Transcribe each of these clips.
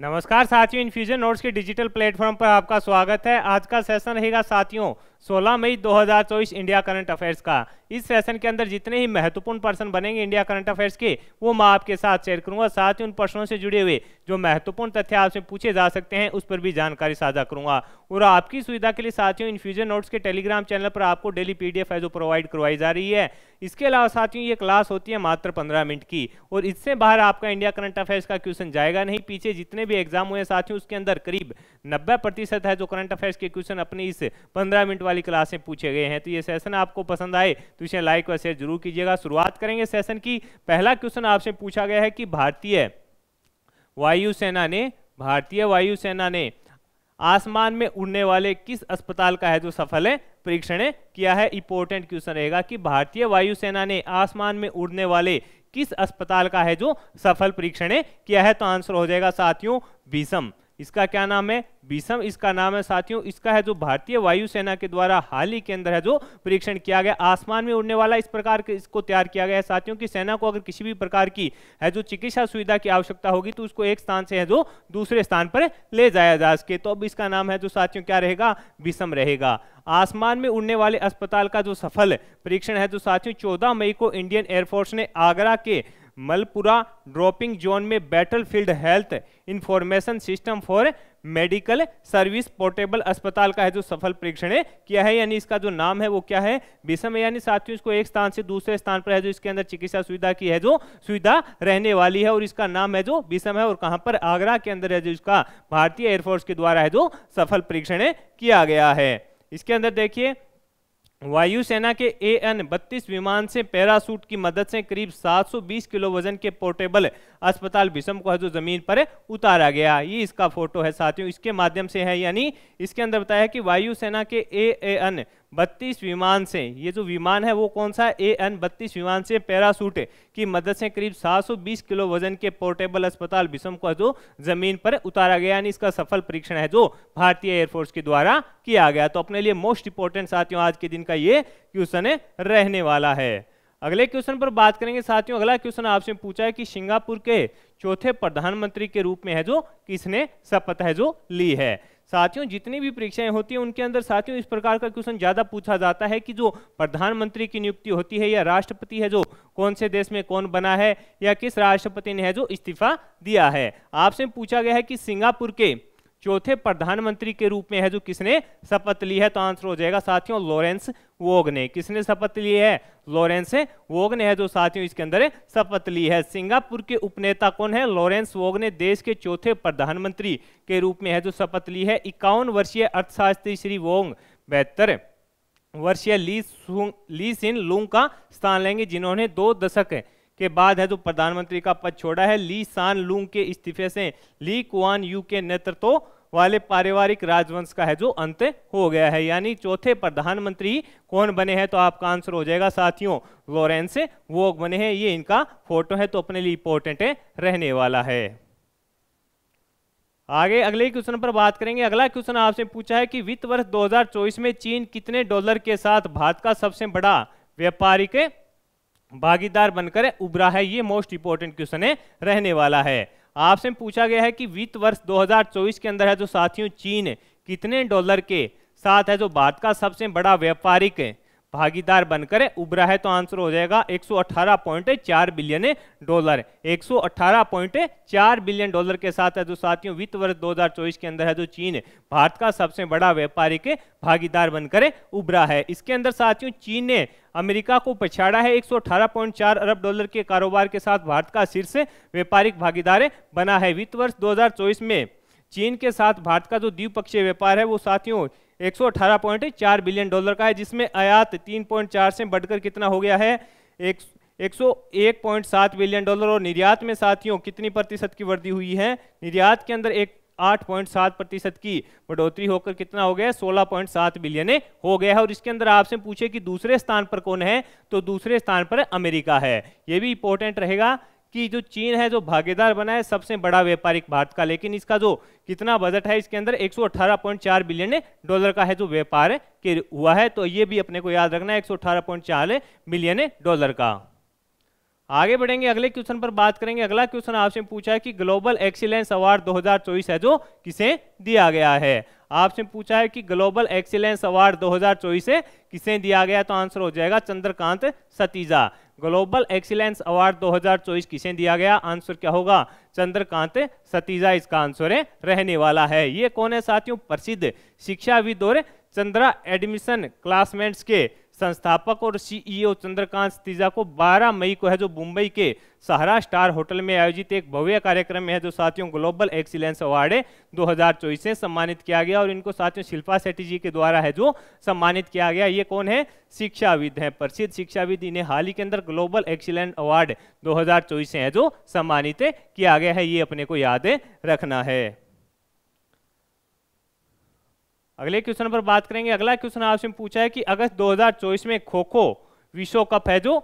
नमस्कार साथियों infusion notes के डिजिटल प्लेटफॉर्म पर आपका स्वागत है आज का सेशन रहेगा साथियों 16 मई 2024 इंडिया करंट अफेयर्स का इस सेशन के अंदर जितने ही महत्वपूर्ण पर्सन बनेंगे इंडिया करंट अफेयर्स के वो मैं आपके साथ शेयर करूंगा साथ ही उन पर्सनों से जुड़े हुए जो महत्वपूर्ण तथ्य आपसे पूछे जा सकते हैं उस पर भी जानकारी साझा करूंगा और आपकी सुविधा के लिए साथियों इन्फ्यूजन नोट्स के टेलीग्राम चैनल पर आपको डेली पी है जो प्रोवाइड करवाई जा रही है इसके अलावा साथियों ये क्लास होती है मात्र पंद्रह मिनट की और इससे बाहर आपका इंडिया करंट अफेयर्स का क्वेश्चन जाएगा नहीं पीछे जितने भी एग्जाम हुए साथियों उसके अंदर करीब नब्बे प्रतिशत है जो करंट अफेयर्स के क्वेश्चन अपनी इस पंद्रह मिनट वाली क्लास में पूछे गए हैं तो ये सेशन आपको पसंद आए तो इसे लाइक और शेयर जरूर कीजिएगा शुरुआत करेंगे सेशन की पहला क्वेश्चन आपसे पूछा गया है कि भारतीय वायुसेना ने भारतीय वायुसेना ने आसमान में उड़ने वाले किस अस्पताल का है जो सफल है परीक्षण किया है इंपोर्टेंट क्वेश्चन रहेगा कि भारतीय वायुसेना ने आसमान में उड़ने वाले किस अस्पताल का है जो सफल परीक्षण किया है तो आंसर हो जाएगा साथियों विषम इसका क्या नाम है बीसम इसका नाम है साथियों इसका है जो भारतीय वायुसेना के द्वारा हाल ही के अंदर है जो परीक्षण किया गया आसमान में उड़ने वाला इस प्रकार के इसको तैयार किया गया है साथियों की सेना को अगर किसी भी प्रकार की है जो चिकित्सा सुविधा की आवश्यकता होगी तो उसको एक स्थान से है जो दूसरे स्थान पर ले जाया जा सके तो अब इसका नाम है जो साथियों क्या रहेगा बीसम रहेगा आसमान में उड़ने वाले अस्पताल का जो सफल परीक्षण है जो साथियों चौदह मई को इंडियन एयरफोर्स ने आगरा के मलपुरा ड्रॉपिंग जोन में battlefield health information system for medical service portable अस्पताल का है जो सफल परीक्षण किया है यानी इसका जो नाम है वो क्या है विषम यानी साथियों इसको एक स्थान से दूसरे स्थान पर है जो इसके अंदर चिकित्सा सुविधा की है जो सुविधा रहने वाली है और इसका नाम है जो विषम है और कहां पर आगरा के अंदर है जो इसका भारतीय एयरफोर्स के द्वारा है जो सफल परीक्षण किया गया है इसके अंदर देखिए वायुसेना के ए एन बत्तीस विमान से पैरासूट की मदद से करीब 720 किलो वजन के पोर्टेबल अस्पताल विषम को है जो जमीन पर उतारा गया ये इसका फोटो है साथियों इसके माध्यम से है यानी इसके अंदर बताया कि वायुसेना के ए ए एन बत्तीस विमान से ये जो विमान है वो कौन सा ए एन बत्तीस विमान से पैरासूट की मदद से करीब 720 किलो वजन के पोर्टेबल अस्पताल विषम को जो जमीन पर उतारा गया यानी इसका सफल परीक्षण है जो भारतीय एयरफोर्स के द्वारा किया गया तो अपने लिए मोस्ट इंपोर्टेंट साथियों आज के दिन का ये क्वेश्चन रहने वाला है अगले क्वेश्चन पर बात करेंगे साथियों अगला क्वेश्चन आपसे पूछा है कि सिंगापुर के चौथे प्रधानमंत्री के रूप में है जो किसने शपथ है जो ली है साथियों जितनी भी परीक्षाएं होती हैं उनके अंदर साथियों इस प्रकार का क्वेश्चन ज्यादा पूछा जाता है कि जो प्रधानमंत्री की नियुक्ति होती है या राष्ट्रपति है जो कौन से देश में कौन बना है या किस राष्ट्रपति ने है जो इस्तीफा दिया है आपसे पूछा गया है कि सिंगापुर के चौथे प्रधानमंत्री के रूप में है जो किसने शपथ ली है तो आंसर हो जाएगा साथियों लॉरेंस वोग ने किसने शपथ ली है लॉरेंस वोग ने है जो साथियों इसके अंदर शपथ ली है सिंगापुर के उपनेता कौन है लॉरेंस वोग ने देश के चौथे प्रधानमंत्री के रूप में है जो शपथ ली है इक्यावन वर्षीय अर्थशास्त्री श्री वोंग बेहतर वर्षीय ली सुंग ली सिन लुंग का स्थान लेंगे जिन्होंने दो दशक है। के बाद है तो प्रधानमंत्री का पद छोड़ा है ली सान लूंग के इस्तीफे से ली कुआन यू के नेतृत्व वाले पारिवारिक राजवंश का है जो अंत हो गया है यानी चौथे प्रधानमंत्री कौन बने हैं तो आपका आंसर हो जाएगा साथियों लॉरेंस वो बने हैं ये इनका फोटो है तो अपने लिए इंपॉर्टेंट रहने वाला है आगे अगले क्वेश्चन पर बात करेंगे अगला क्वेश्चन आपसे पूछा है कि वित्त वर्ष 2024 में चीन कितने डॉलर के साथ भारत का सबसे बड़ा व्यापारिक भागीदार बनकर उभरा है ये मोस्ट इंपॉर्टेंट क्वेश्चन है रहने वाला है आपसे पूछा गया है कि वित्त वर्ष 2024 के अंदर है जो साथियों चीन कितने डॉलर के साथ है जो भारत का सबसे बड़ा व्यापारिक भागीदार बनकर उभरा है तो आंसर हो जाएगा 118.4 बिलियन डॉलर 118.4 बिलियन डॉलर के साथ है जो साथियों वित्त वर्ष 2024 के अंदर है जो चीन भारत का सबसे बड़ा व्यापारिक भागीदार बनकर उभरा है इसके अंदर साथियों चीन ने अमेरिका को पछाड़ा है 118.4 अरब डॉलर के कारोबार के साथ भारत का शीर्ष व्यापारिक भागीदार बना है वित्त वर्ष 2024 में चीन के साथ भारत का जो द्विपक्षीय व्यापार है वो साथियों 118.4 बिलियन डॉलर का है जिसमें आयात 3.4 से बढ़कर कितना हो गया है एक 101.7 बिलियन डॉलर और निर्यात में साथियों कितनी प्रतिशत की वृद्धि हुई है निर्यात के अंदर एक 8.7 प्रतिशत की बढ़ोतरी होकर कितना हो गया सोलह पॉइंट सात बिलियन हो गया है और इसके अंदर आपसे पूछे कि दूसरे स्थान पर कौन है तो दूसरे स्थान पर अमेरिका है यह भी इंपॉर्टेंट रहेगा कि जो चीन है जो भागीदार बना है सबसे बड़ा व्यापारिक भारत का लेकिन इसका जो कितना बजट है इसके अंदर 118.4 बिलियन डॉलर का है जो व्यापार के हुआ है तो ये भी अपने को याद रखना है 118.4 मिलियन डॉलर का आगे बढ़ेंगे अगले क्वेश्चन पर बात करेंगे अगला क्वेश्चन आपसे पूछा है कि ग्लोबल एक्सीलेंस अवार्ड 2024 है जो किसे दिया गया है आपसे पूछा है कि ग्लोबल एक्सीलेंस अवार्ड 2024 से किसे दिया गया तो आंसर हो जाएगा Chandrakant Satija global excellence award 2024 किसे दिया गया आंसर क्या होगा चंद्रकांत सतीजा इसका आंसर है रहने वाला है ये कौन है साथियों प्रसिद्ध शिक्षाविद और चंद्रा एडमिशन क्लासमेट्स के संस्थापक और सीईओ e चंद्रकांत तीजा को 12 मई को है जो मुंबई के सहारा स्टार होटल में आयोजित एक भव्य कार्यक्रम में है जो साथियों ग्लोबल एक्सीलेंस अवार्ड दो से सम्मानित किया गया और इनको साथियों शिल्पा शेट्टी जी के द्वारा है जो सम्मानित किया गया ये कौन है शिक्षाविद हैं प्रसिद्ध शिक्षाविद इन्हें हाल ही के अंदर ग्लोबल एक्सीलेंस अवार्ड दो से है जो सम्मानित किया गया है ये अपने को याद रखना है अगले क्वेश्चन पर बात करेंगे अगला क्वेश्चन आपसे पूछा है कि अगस्त 2024 में खो खो विश्व कप है जो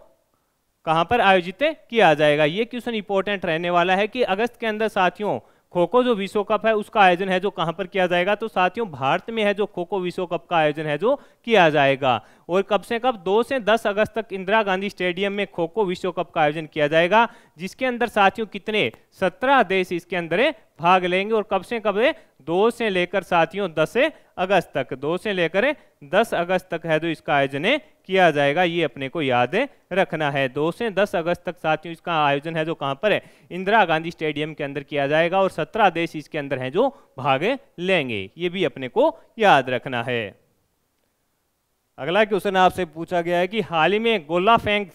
कहां पर आयोजित किया जाएगा ये क्वेश्चन इंपॉर्टेंट रहने वाला है कि अगस्त के अंदर साथियों खो खो जो विश्व कप है उसका आयोजन है जो कहां पर किया जाएगा तो साथियों भारत में है जो खो खो विश्व कप का आयोजन है जो किया जाएगा और कब से कब दो से दस अगस्त तक इंदिरा गांधी स्टेडियम में खो खो विश्व कप का आयोजन किया जाएगा जिसके अंदर साथियों कितने सत्रह देश इसके अंदर भाग लेंगे और कब से कब दो से लेकर साथियों दस अगस्त तक दो से लेकर दस अगस्त तक है तो इसका आयोजन किया जाएगा ये अपने को याद रखना है दो से दस अगस्त तक साथियों इसका आयोजन है जो कहाँ पर है इंदिरा गांधी स्टेडियम के अंदर किया जाएगा और सत्रह देश इसके अंदर हैं जो भाग लेंगे ये भी अपने को याद रखना है अगला क्वेश्चन आपसे पूछा गया है कि हाल ही में गोला फेंक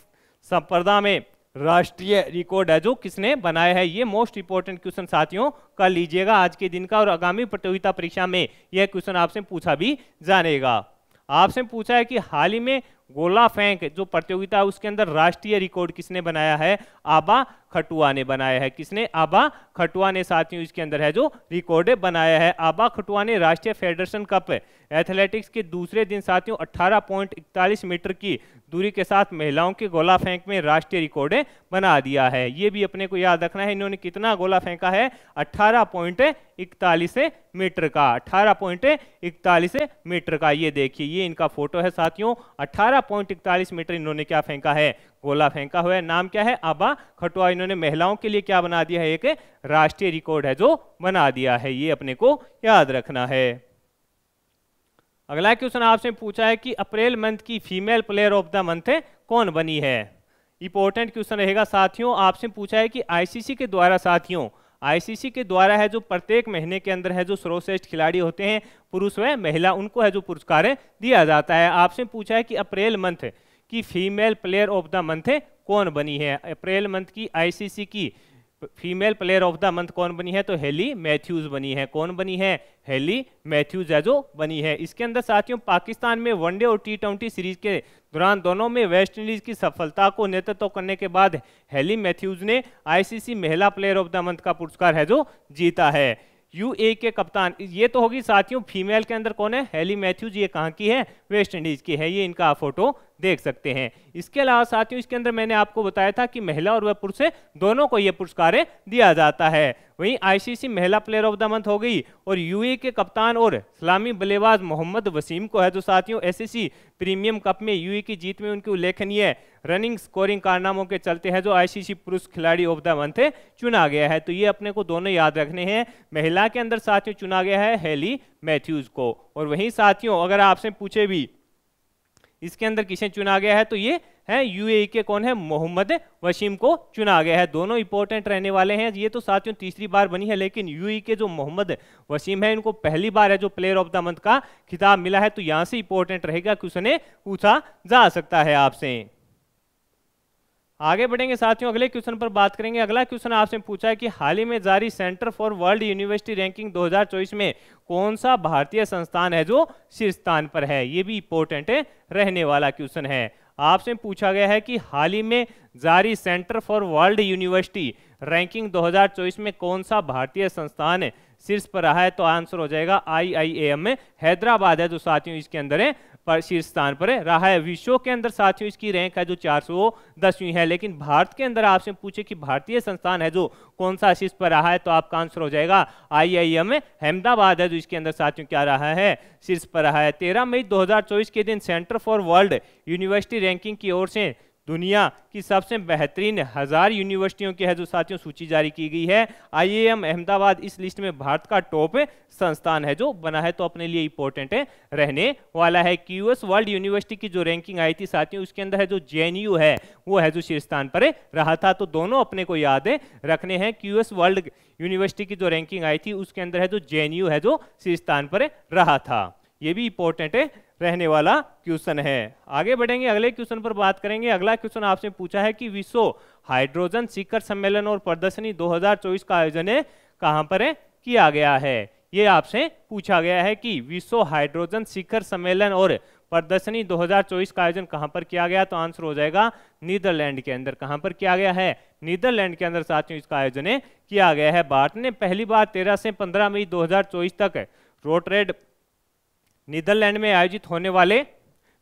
संपर्धा में राष्ट्रीय रिकॉर्ड है जो किसने बनाया है ये मोस्ट इंपॉर्टेंट क्वेश्चन साथियों कर लीजिएगा आज के दिन का और आगामी प्रतियोगिता परीक्षा में यह क्वेश्चन आपसे पूछा भी जानेगा आपसे पूछा है कि हाल ही में गोला फेंक जो प्रतियोगिता है उसके अंदर राष्ट्रीय रिकॉर्ड किसने बनाया है आबा खटुआ ने बनाया है किसने आबा खटुआ ने साथियों इसके अंदर है जो रिकॉर्ड बनाया है आबा खटुआ ने राष्ट्रीय फेडरेशन कप एथलेटिक्स के दूसरे दिन साथियों 18.41 मीटर की दूरी के साथ महिलाओं के गोला फेंक में राष्ट्रीय रिकॉर्ड बना दिया है ये भी अपने को याद रखना है इन्होंने कितना गोला फेंका है इकतालीस मीटर का इकतालीस मीटर का ये देखिए ये इनका फोटो है साथियों इकतालीस मीटर इन्होंने क्या फेंका है गोला फेंका हुआ है नाम क्या है आबा खटुआ इन्होंने महिलाओं के लिए क्या बना दिया है एक राष्ट्रीय रिकॉर्ड है जो बना दिया है ये अपने को याद रखना है अगला क्वेश्चन आपसे पूछा है कि अप्रैल मंथ की female player of the month कौन बनी है इंपॉर्टेंट क्वेश्चन रहेगा साथियों आपसे पूछा है कि आईसीसी के द्वारा साथियों आईसीसी के द्वारा है जो प्रत्येक महीने के अंदर है जो सर्वश्रेष्ठ खिलाड़ी होते हैं पुरुष व महिला उनको है जो पुरस्कार दिया जाता है आपसे पूछा है कि अप्रैल मंथ कि female player of the month कौन बनी है अप्रैल मंथ की आईसीसी की female player of the month कौन बनी है तो हेली मैथ्यूज बनी है कौन बनी है हेली मैथ्यूज है जो बनी है इसके अंदर साथियों पाकिस्तान में वनडे और टी ट्वेंटी सीरीज के दौरान दोनों में वेस्ट इंडीज की सफलता को नेतृत्व करने के बाद हेली मैथ्यूज ने आईसीसी महिला प्लेयर ऑफ द मंथ का पुरस्कार है जो जीता है यू के कप्तान ये तो होगी साथियों फीमेल के अंदर कौन है हेली मैथ्यूज ये कहाँ की है वेस्ट इंडीज की है ये इनका फोटो देख सकते हैं इसके अलावा साथियों इसके अंदर मैंने आपको बताया था कि महिला और वह पुरुष दोनों को ये पुरस्कार दिया जाता है वहीं आईसीसी महिला प्लेयर ऑफ द मंथ हो गई और यूए के कप्तान और सलामी बल्लेबाज मोहम्मद वसीम को है जो तो साथियों एसएससी प्रीमियम कप में यूए की जीत में उनकी उल्लेखनीय रनिंग स्कोरिंग कारनामों के चलते हैं जो आईसीसी पुरुष खिलाड़ी ऑफ द मंथ चुना गया है तो ये अपने को दोनों याद रखने हैं महिला के अंदर साथियों चुना गया है हेली मैथ्यूज को और वहीं साथियों अगर आपसे पूछे भी इसके अंदर किसे चुना गया है तो ये है यूएई के कौन है मोहम्मद वसीम को चुना गया है दोनों इंपॉर्टेंट रहने वाले हैं ये तो साथियों तीसरी बार बनी है लेकिन यूएई के जो मोहम्मद वसीम है इनको पहली बार है जो प्लेयर ऑफ द मंथ का खिताब मिला है तो यहां से इंपॉर्टेंट रहेगा क्वेश्चन पूछा जा सकता है आपसे आगे बढ़ेंगे साथियों अगले क्वेश्चन पर बात करेंगे अगला क्वेश्चन आपसे पूछा है कि हाल ही में जारी centre for world university ranking 2024 में कौन सा भारतीय संस्थान है जो शीर्ष स्थान पर है ये भी इंपॉर्टेंट रहने वाला क्वेश्चन है आपसे पूछा गया है कि हाल ही में जारी centre for world university ranking दो में कौन सा भारतीय संस्थान शीर्ष पर रहा है तो आंसर हो जाएगा आई हैदराबाद है जो साथियों इसके अंदर है पर शीर्ष स्थान पर रहा है विश्व के अंदर साथियों इसकी रैंक है जो चार दसवीं है लेकिन भारत के अंदर आपसे पूछे कि भारतीय संस्थान है जो कौन सा शीर्ष पर रहा है तो आपका आंसर हो जाएगा आई आई एम अहमदाबाद है जो इसके अंदर साथियों क्या रहा है शीर्ष पर रहा है तेरह मई दो के दिन centre for world university ranking की ओर से दुनिया की सबसे बेहतरीन हज़ार यूनिवर्सिटियों की है जो साथियों सूची जारी की गई है आईएएम अहमदाबाद इस लिस्ट में भारत का टॉप संस्थान है जो बना है तो अपने लिए इंपॉर्टेंट रहने वाला है क्यूएस वर्ल्ड यूनिवर्सिटी की जो रैंकिंग आई थी साथियों उसके अंदर है जो जेएनयू है वो है जो शीर्ष स्थान पर रहा था तो दोनों अपने को याद है रखने हैं क्यूएस वर्ल्ड यूनिवर्सिटी की जो रैंकिंग आई थी उसके अंदर है जो जेएनयू है जो शीर्ष स्थान पर रहा था ये भी इंपॉर्टेंट है रहने वाला क्वेश्चन है आगे बढ़ेंगे अगले क्वेश्चन पर बात करेंगे अगला क्वेश्चन आपसे पूछा है कि विश्व हाइड्रोजन शिखर सम्मेलन और प्रदर्शनी 2024 का आयोजन है कहां पर है किया गया है ये आपसे पूछा गया है कि विश्व हाइड्रोजन शिखर सम्मेलन और प्रदर्शनी 2024 का आयोजन कहां पर किया गया तो आंसर हो जाएगा नीदरलैंड के अंदर कहां पर किया गया है नीदरलैंड के अंदर साथियों इसका आयोजन किया गया है भारत ने पहली बार 13 से 15 मई 2024 तक रोटरेड नीदरलैंड में आयोजित होने वाले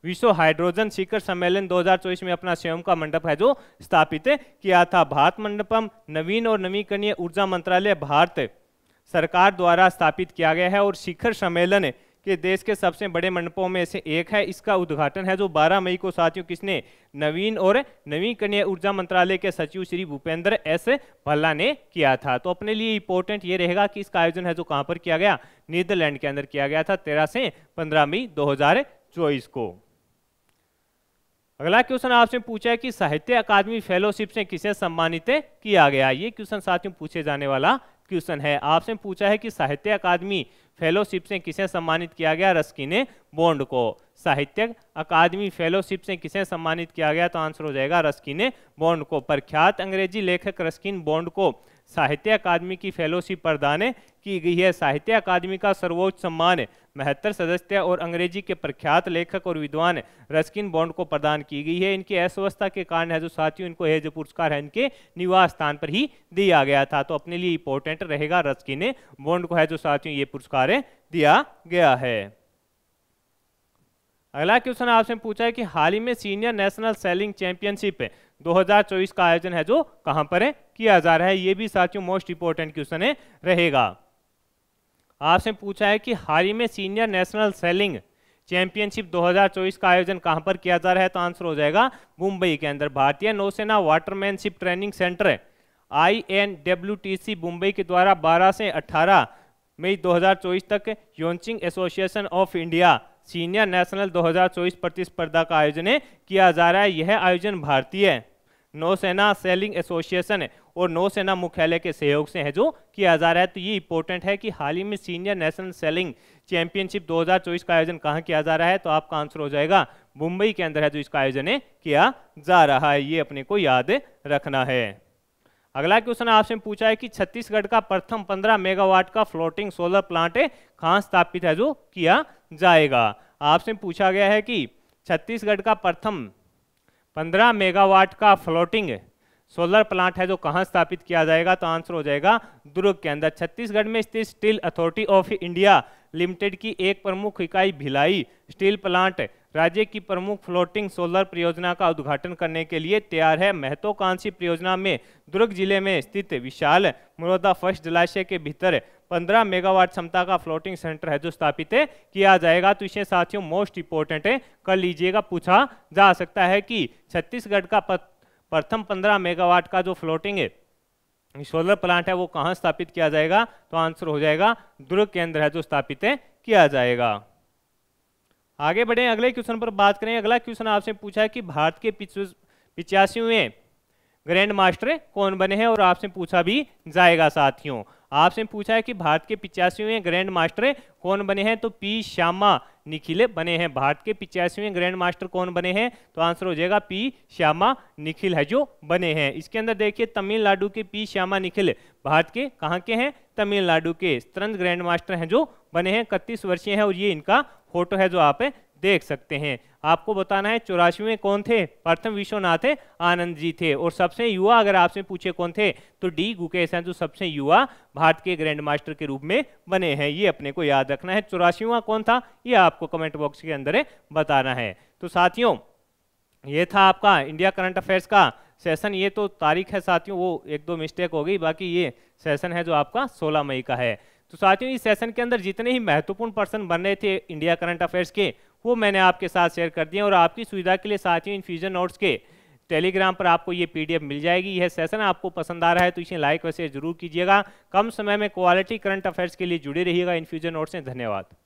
विश्व हाइड्रोजन शिखर सम्मेलन 2024 में अपना स्वयं का मंडप है जो स्थापित किया था भारत मंडपम नवीन और नवीकरणीय ऊर्जा मंत्रालय भारत सरकार द्वारा स्थापित किया गया है और शिखर सम्मेलन कि देश के सबसे बड़े मंडपों में से एक है इसका उद्घाटन है जो 12 मई को साथियों किसने नवीन और नवीकरणीय ऊर्जा मंत्रालय के सचिव श्री भूपेंद्र एस भल्ला ने किया था तो अपने लिए इंपॉर्टेंट ये रहेगा कि इसका आयोजन है जो कहाँ पर किया गया नीदरलैंड के अंदर किया गया था तेरह से पंद्रह मई दो को अगला क्वेश्चन आपसे पूछा है कि साहित्य अकादमी फेलोशिप से किसे सम्मानित किया गया ये क्वेश्चन साथियों पूछे जाने वाला क्वेश्चन है आपसे पूछा है कि साहित्य अकादमी फेलोशिप से किसे सम्मानित किया गया रस्किन बॉन्ड को साहित्य अकादमी फेलोशिप से किसे सम्मानित किया गया तो आंसर हो जाएगा रस्किन बॉन्ड को प्रख्यात अंग्रेजी लेखक रस्किन बॉन्ड को साहित्य अकादमी की फेलोशिप प्रदान की गई है साहित्य अकादमी का सर्वोच्च सम्मान महत्तर सदस्य और अंग्रेजी के प्रख्यात लेखक और विद्वान रस्किन बॉन्ड को प्रदान की गई है इनकी अस्वस्था के कारण है जो साथियों इनको है जो पुरस्कार है इनके निवास स्थान पर ही दिया गया था तो अपने लिए इंपॉर्टेंट रहेगा रस्किन बॉन्ड को है जो साथियों ये पुरस्कार दिया गया है अगला क्वेश्चन आपसे पूछा है कि हाल ही में सीनियर नेशनल सेलिंग चैंपियनशिप 2024 का आयोजन है जो कहां पर है किया जा रहा है ये भी साथियों मोस्ट इंपोर्टेंट क्वेश्चन है रहेगा आपसे पूछा है कि हाल ही में सीनियर नेशनल सेलिंग चैंपियनशिप 2024 का आयोजन कहां पर किया जा रहा है तो आंसर हो जाएगा मुंबई के अंदर भारतीय नौसेना watermanship training centre I N W T C Mumbai के द्वारा 12 से 18 मई 2024 तक yachting association of India senior national 2024 प्रतिस्पर्धा का आयोजन किया जा रहा है यह आयोजन भारतीय नौसेना सेलिंग एसोसिएशन और नौसेना मुख्यालय के सहयोग से है जो किया जा रहा है तो ये इंपॉर्टेंट है कि हाल ही में सीनियर नेशनल सेलिंग चैंपियनशिप 2024 का आयोजन कहाँ किया जा रहा है तो आपका आंसर हो जाएगा मुंबई के अंदर है जो इसका आयोजन किया जा रहा है ये अपने को याद रखना है अगला क्वेश्चन आपसे पूछा है कि छत्तीसगढ़ का प्रथम 15 मेगावाट का फ्लोटिंग सोलर प्लांट कहाँ स्थापित है जो किया जाएगा आपसे पूछा गया है कि छत्तीसगढ़ का प्रथम 15 मेगावाट का फ्लोटिंग सोलर प्लांट है जो कहाँ स्थापित किया जाएगा तो आंसर हो जाएगा दुर्ग के अंदर छत्तीसगढ़ में स्थित steel authority of India limited की एक प्रमुख इकाई भिलाई स्टील प्लांट राज्य की प्रमुख फ्लोटिंग सोलर परियोजना का उद्घाटन करने के लिए तैयार है महत्वाकांक्षी परियोजना में दुर्ग जिले में स्थित विशाल मुरोदा फर्स्ट जलाशय के भीतर 15 मेगावाट क्षमता का फ्लोटिंग सेंटर है जो स्थापित किया जाएगा तो इसे साथियों मोस्ट इंपोर्टेंट है कर लीजिएगा पूछा जा सकता है कि छत्तीसगढ़ का प्रथम पंद्रह मेगावाट का जो फ्लोटिंग है सोलर प्लांट है वो कहाँ स्थापित किया जाएगा तो आंसर हो जाएगा दुर्ग केंद्र है जो स्थापित किया जाएगा आगे बढ़े अगले क्वेश्चन पर बात करें अगला क्वेश्चन आपसे पूछा है कि भारत के पिचासीवें ग्रैंड मास्टर कौन बने हैं और आपसे पूछा भी जाएगा साथियों आपसे पूछा है कि भारत के पिचासीवें ग्रैंड मास्टर कौन बने हैं तो पी श्यामा निखिल बने हैं भारत के पिचासीवें ग्रैंड मास्टर कौन बने हैं तो आंसर हो जाएगा पी श्यामा निखिल है जो बने हैं इसके अंदर देखिए तमिलनाडु के पी श्यामा निखिल भारत के कहाँ के हैं तमिलनाडु के स्तरंज ग्रैंड मास्टर हैं जो बने हैं इकतीस वर्षीय हैं और ये इनका फोटो है जो आप देख सकते हैं आपको बताना है चौरासी में कौन थे प्रथम विश्वनाथ आनंद जी थे और सबसे युवा अगर आपसे पूछे कौन थे तो डी गुकेश हैं जो सबसे युवा भारत के ग्रैंड मास्टर के रूप में बने हैं ये अपने को याद रखना है चौरासीवा कौन था ये आपको कमेंट बॉक्स के अंदर बताना है तो साथियों ये था आपका इंडिया करंट अफेयर्स का सेशन ये तो तारीख है साथियों वो एक दो मिस्टेक हो गई बाकी ये सेशन है जो आपका सोलह मई का है तो साथियों इस सेशन के अंदर जितने ही महत्वपूर्ण पर्सन बन रहे थे इंडिया करंट अफेयर्स के वो मैंने आपके साथ शेयर कर दिए और आपकी सुविधा के लिए साथियों इन नोट्स के टेलीग्राम पर आपको ये पीडीएफ मिल जाएगी यह सेशन आपको पसंद आ रहा है तो इसे लाइक और शेयर जरूर कीजिएगा कम समय में क्वालिटी करंट अफेयर्स के लिए जुड़े रहिएगा इन्फ्यूजन नोट से धन्यवाद